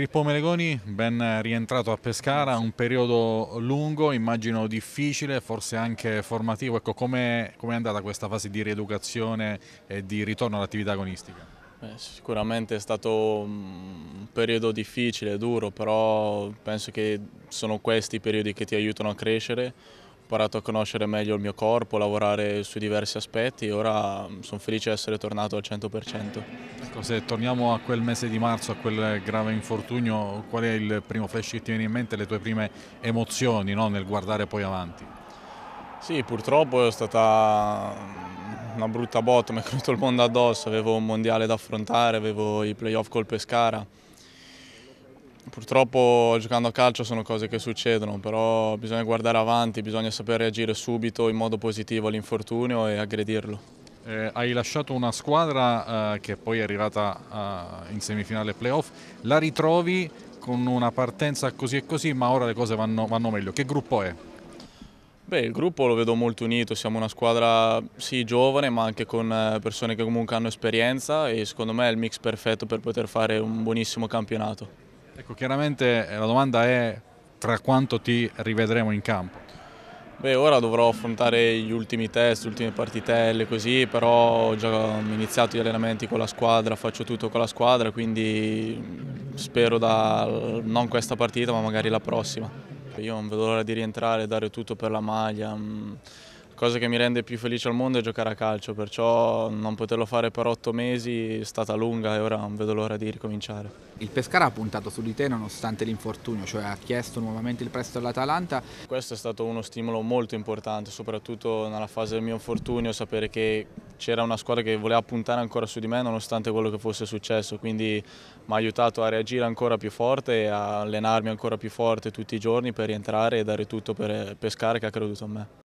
Filippo Melegoni, ben rientrato a Pescara, un periodo lungo, immagino difficile, forse anche formativo. Ecco, com'è, com è andata questa fase di rieducazione e di ritorno all'attività agonistica? Beh, sicuramente è stato un periodo difficile, duro, però penso che sono questi i periodi che ti aiutano a crescere imparato a conoscere meglio il mio corpo, lavorare su diversi aspetti e ora mm, sono felice di essere tornato al 100%. Ecco, se torniamo a quel mese di marzo, a quel grave infortunio, qual è il primo flash che ti viene in mente, le tue prime emozioni no? nel guardare poi avanti? Sì, purtroppo è stata mm, una brutta botta, mi è caduto il mondo addosso, avevo un mondiale da affrontare, avevo i playoff col Pescara Purtroppo giocando a calcio sono cose che succedono, però bisogna guardare avanti, bisogna saper reagire subito in modo positivo all'infortunio e aggredirlo. Eh, hai lasciato una squadra eh, che poi è arrivata eh, in semifinale playoff, la ritrovi con una partenza così e così, ma ora le cose vanno, vanno meglio. Che gruppo è? Beh, il gruppo lo vedo molto unito, siamo una squadra sì giovane ma anche con eh, persone che comunque hanno esperienza e secondo me è il mix perfetto per poter fare un buonissimo campionato. Ecco, chiaramente eh, la domanda è tra quanto ti rivedremo in campo? Beh, ora dovrò affrontare gli ultimi test, le ultime partitelle, così, però ho già iniziato gli allenamenti con la squadra, faccio tutto con la squadra, quindi spero da non questa partita, ma magari la prossima. Io non vedo l'ora di rientrare, e dare tutto per la maglia. Mm cosa che mi rende più felice al mondo è giocare a calcio, perciò non poterlo fare per otto mesi è stata lunga e ora non vedo l'ora di ricominciare. Il Pescara ha puntato su di te nonostante l'infortunio, cioè ha chiesto nuovamente il prestito all'Atalanta. Questo è stato uno stimolo molto importante, soprattutto nella fase del mio infortunio, sapere che c'era una squadra che voleva puntare ancora su di me nonostante quello che fosse successo, quindi mi ha aiutato a reagire ancora più forte e a allenarmi ancora più forte tutti i giorni per rientrare e dare tutto per Pescara che ha creduto in me.